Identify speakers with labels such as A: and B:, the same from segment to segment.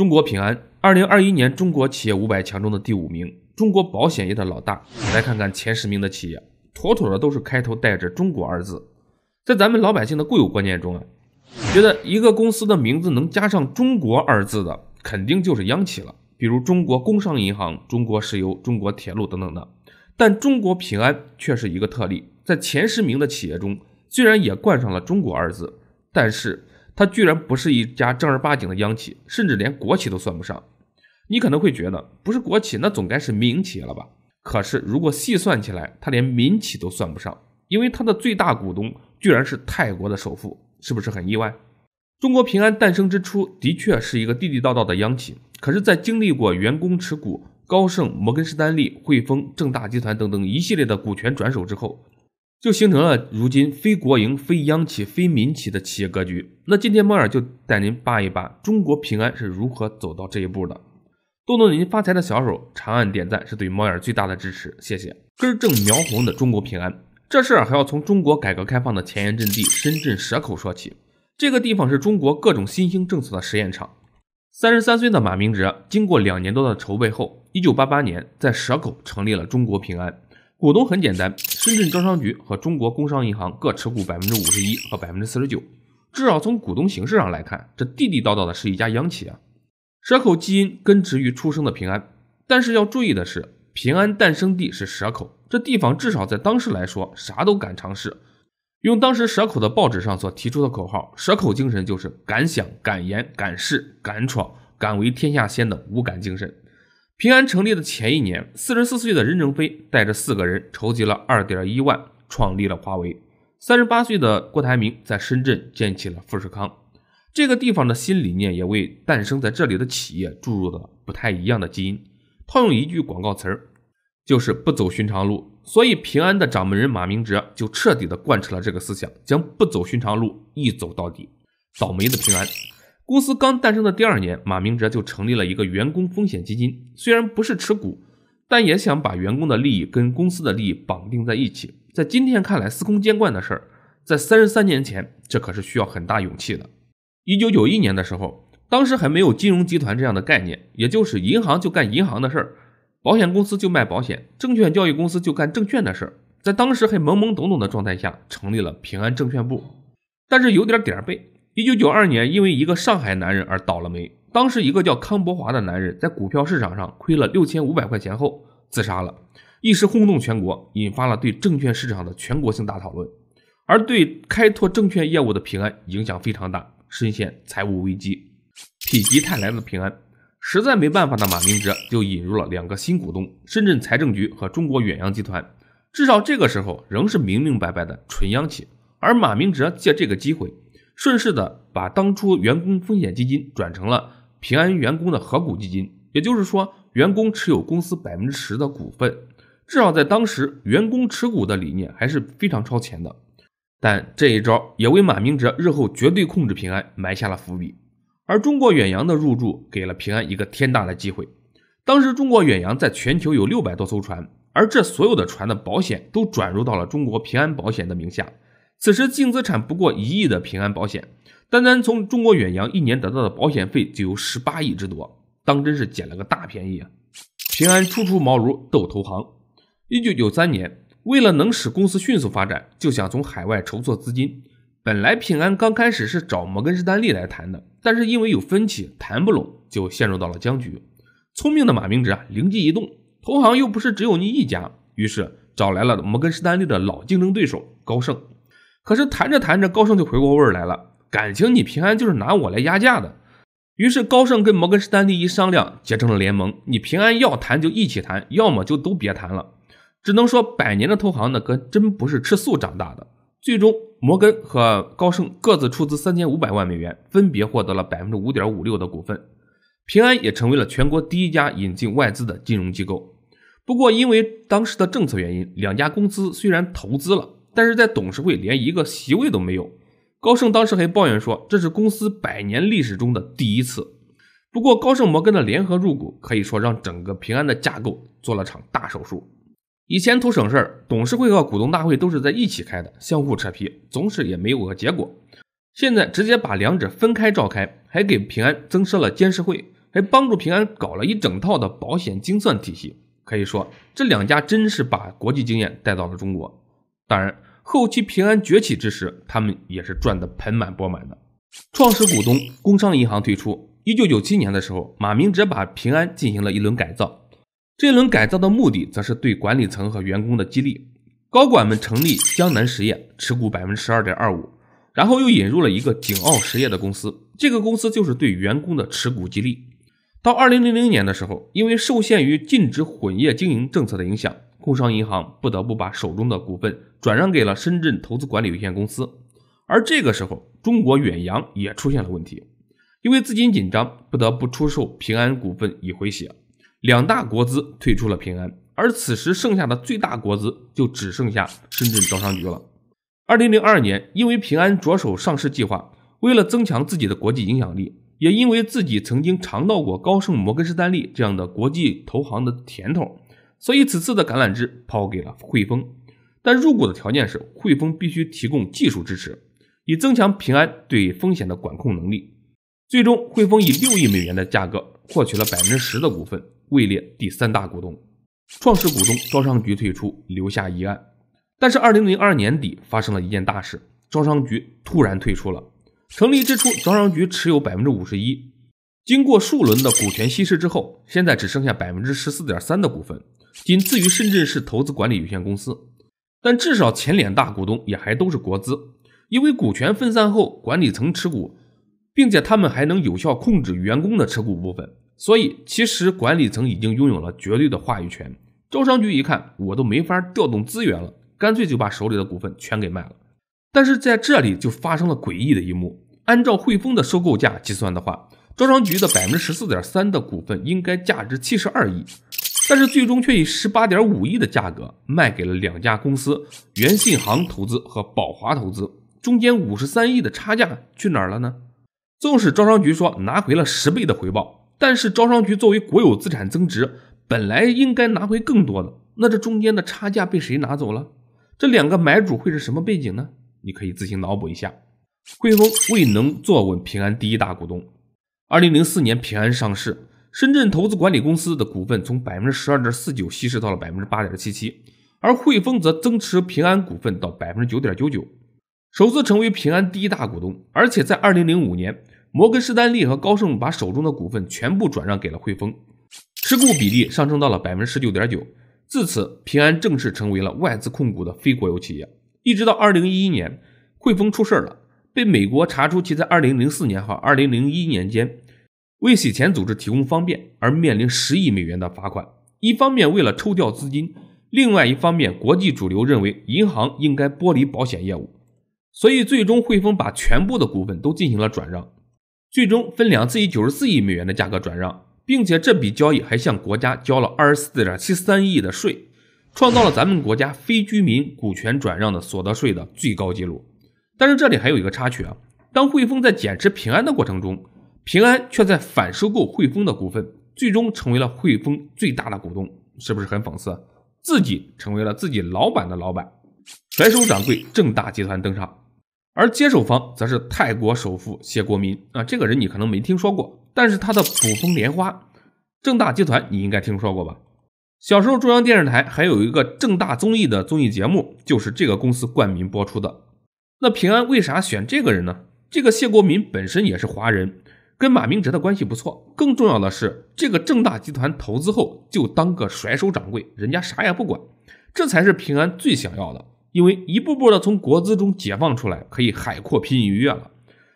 A: 中国平安，二零二一年中国企业五百强中的第五名，中国保险业的老大。来看看前十名的企业，妥妥的都是开头带着“中国”二字。在咱们老百姓的固有观念中啊，觉得一个公司的名字能加上“中国”二字的，肯定就是央企了，比如中国工商银行、中国石油、中国铁路等等的。但中国平安却是一个特例，在前十名的企业中，虽然也冠上了“中国”二字，但是。它居然不是一家正儿八经的央企，甚至连国企都算不上。你可能会觉得，不是国企，那总该是民营企业了吧？可是，如果细算起来，它连民企都算不上，因为它的最大股东居然是泰国的首富，是不是很意外？中国平安诞生之初的确是一个地地道道的央企，可是，在经历过员工持股、高盛、摩根士丹利、汇丰、正大集团等等一系列的股权转手之后。就形成了如今非国营、非央企、非民企的企业格局。那今天猫眼就带您扒一扒中国平安是如何走到这一步的。动动您发财的小手，长按点赞是对猫眼最大的支持，谢谢。根正苗红的中国平安，这事儿还要从中国改革开放的前沿阵地深圳蛇口说起。这个地方是中国各种新兴政策的实验场。三十三岁的马明哲经过两年多的筹备后，一九八八年在蛇口成立了中国平安。股东很简单。深圳招商局和中国工商银行各持股百分之五十一和百分之四十九，至少从股东形式上来看，这地地道道的是一家央企啊。蛇口基因根植于出生的平安，但是要注意的是，平安诞生地是蛇口，这地方至少在当时来说啥都敢尝试。用当时蛇口的报纸上所提出的口号，蛇口精神就是敢想、敢言、敢试、敢闯、敢为天下先的五敢精神。平安成立的前一年，四十四岁的任正非带着四个人筹集了二点一万，创立了华为。三十八岁的郭台铭在深圳建起了富士康，这个地方的新理念也为诞生在这里的企业注入了不太一样的基因。套用一句广告词儿，就是不走寻常路。所以平安的掌门人马明哲就彻底的贯彻了这个思想，将不走寻常路一走到底。倒霉的平安。公司刚诞生的第二年，马明哲就成立了一个员工风险基金，虽然不是持股，但也想把员工的利益跟公司的利益绑定在一起。在今天看来司空见惯的事儿，在三十三年前，这可是需要很大勇气的。一九九一年的时候，当时还没有金融集团这样的概念，也就是银行就干银行的事儿，保险公司就卖保险，证券交易公司就干证券的事儿。在当时还懵懵懂懂的状态下，成立了平安证券部，但是有点点儿背。一九九二年，因为一个上海男人而倒了霉。当时，一个叫康伯华的男人在股票市场上亏了六千五百块钱后自杀了，一时轰动全国，引发了对证券市场的全国性大讨论。而对开拓证券业务的平安影响非常大，深陷财务危机。否极泰来的平安，实在没办法的马明哲就引入了两个新股东：深圳财政局和中国远洋集团。至少这个时候仍是明明白白的纯央企。而马明哲借这个机会。顺势的把当初员工风险基金转成了平安员工的合股基金，也就是说，员工持有公司百分之十的股份。至少在当时，员工持股的理念还是非常超前的。但这一招也为马明哲日后绝对控制平安埋下了伏笔。而中国远洋的入驻给了平安一个天大的机会。当时中国远洋在全球有六百多艘船，而这所有的船的保险都转入到了中国平安保险的名下。此时净资产不过一亿的平安保险，单单从中国远洋一年得到的保险费就有十八亿之多，当真是捡了个大便宜啊！平安初出茅庐斗投行，一九九三年，为了能使公司迅速发展，就想从海外筹措资金。本来平安刚开始是找摩根士丹利来谈的，但是因为有分歧，谈不拢，就陷入到了僵局。聪明的马明哲啊，灵机一动，投行又不是只有你一家，于是找来了摩根士丹利的老竞争对手高盛。可是谈着谈着，高盛就回过味儿来了，感情你平安就是拿我来压价的。于是高盛跟摩根士丹利一商量，结成了联盟。你平安要谈就一起谈，要么就都别谈了。只能说百年的投行呢，哥真不是吃素长大的。最终，摩根和高盛各自出资三千五百万美元，分别获得了百分之五点五六的股份。平安也成为了全国第一家引进外资的金融机构。不过因为当时的政策原因，两家公司虽然投资了。但是在董事会连一个席位都没有，高盛当时还抱怨说这是公司百年历史中的第一次。不过高盛摩根的联合入股可以说让整个平安的架构做了场大手术。以前图省事儿，董事会和股东大会都是在一起开的，相互扯皮，总是也没有个结果。现在直接把两者分开召开，还给平安增设了监事会，还帮助平安搞了一整套的保险精算体系。可以说，这两家真是把国际经验带到了中国。当然，后期平安崛起之时，他们也是赚得盆满钵满的。创始股东工商银行退出。一九九七年的时候，马明哲把平安进行了一轮改造，这一轮改造的目的则是对管理层和员工的激励。高管们成立江南实业，持股百分之十二点二五，然后又引入了一个景奥实业的公司，这个公司就是对员工的持股激励。到二零零零年的时候，因为受限于禁止混业经营政策的影响，工商银行不得不把手中的股份。转让给了深圳投资管理有限公司，而这个时候，中国远洋也出现了问题，因为资金紧张，不得不出售平安股份以回血。两大国资退出了平安，而此时剩下的最大国资就只剩下深圳招商局了。二零零二年，因为平安着手上市计划，为了增强自己的国际影响力，也因为自己曾经尝到过高盛、摩根士丹利这样的国际投行的甜头，所以此次的橄榄枝抛给了汇丰。但入股的条件是，汇丰必须提供技术支持，以增强平安对风险的管控能力。最终，汇丰以六亿美元的价格获取了百分之十的股份，位列第三大股东。创始股东招商局退出，留下遗案。但是，二零零二年底发生了一件大事，招商局突然退出了。成立之初，招商局持有百分之五十一，经过数轮的股权稀释之后，现在只剩下百分之十四点三的股份，仅次于深圳市投资管理有限公司。但至少前两大股东也还都是国资，因为股权分散后，管理层持股，并且他们还能有效控制员工的持股部分，所以其实管理层已经拥有了绝对的话语权。招商局一看，我都没法调动资源了，干脆就把手里的股份全给卖了。但是在这里就发生了诡异的一幕，按照汇丰的收购价计算的话，招商局的百分之十四点三的股份应该价值七十二亿。但是最终却以十八点五亿的价格卖给了两家公司，原信行投资和宝华投资，中间五十三亿的差价去哪儿了呢？纵使招商局说拿回了十倍的回报，但是招商局作为国有资产增值，本来应该拿回更多的，那这中间的差价被谁拿走了？这两个买主会是什么背景呢？你可以自行脑补一下。汇丰未能坐稳平安第一大股东，二零零四年平安上市。深圳投资管理公司的股份从百分之十二点四九稀释到了百分之八点七七，而汇丰则增持平安股份到百分之九点九九，首次成为平安第一大股东。而且在二零零五年，摩根士丹利和高盛把手中的股份全部转让给了汇丰，持股比例上升到了百分之十九点九。自此，平安正式成为了外资控股的非国有企业。一直到二零一一年，汇丰出事了，被美国查出其在二零零四年和二零零一年间。为洗钱组织提供方便而面临十亿美元的罚款。一方面为了抽调资金，另外一方面国际主流认为银行应该剥离保险业务，所以最终汇丰把全部的股份都进行了转让，最终分两次以九十四亿美元的价格转让，并且这笔交易还向国家交了二十四点七三亿的税，创造了咱们国家非居民股权转让的所得税的最高纪录。但是这里还有一个插曲啊，当汇丰在减持平安的过程中。平安却在反收购汇丰的股份，最终成为了汇丰最大的股东，是不是很讽刺？自己成为了自己老板的老板。甩手掌柜正大集团登场，而接手方则是泰国首富谢国民啊，这个人你可能没听说过，但是他的卜蜂莲花正大集团你应该听说过吧？小时候中央电视台还有一个正大综艺的综艺节目，就是这个公司冠名播出的。那平安为啥选这个人呢？这个谢国民本身也是华人。跟马明哲的关系不错，更重要的是，这个正大集团投资后就当个甩手掌柜，人家啥也不管，这才是平安最想要的，因为一步步的从国资中解放出来，可以海阔凭鱼跃了，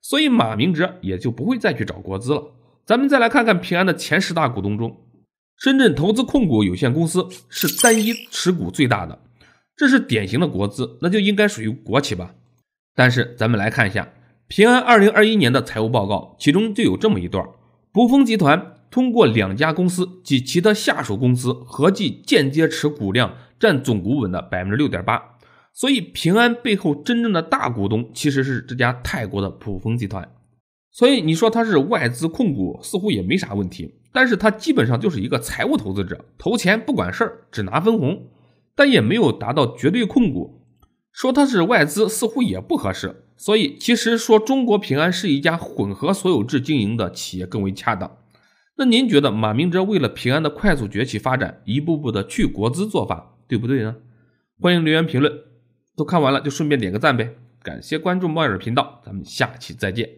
A: 所以马明哲也就不会再去找国资了。咱们再来看看平安的前十大股东中，深圳投资控股有限公司是单一持股最大的，这是典型的国资，那就应该属于国企吧？但是咱们来看一下。平安二零二一年的财务报告，其中就有这么一段儿：普丰集团通过两家公司及其他下属公司合计间接持股量占总股本的百分之六点八。所以，平安背后真正的大股东其实是这家泰国的普丰集团。所以你说它是外资控股，似乎也没啥问题。但是它基本上就是一个财务投资者，投钱不管事儿，只拿分红，但也没有达到绝对控股。说它是外资，似乎也不合适。所以，其实说中国平安是一家混合所有制经营的企业更为恰当。那您觉得马明哲为了平安的快速崛起发展，一步步的去国资做法对不对呢？欢迎留言评论。都看完了就顺便点个赞呗，感谢关注猫眼儿频道，咱们下期再见。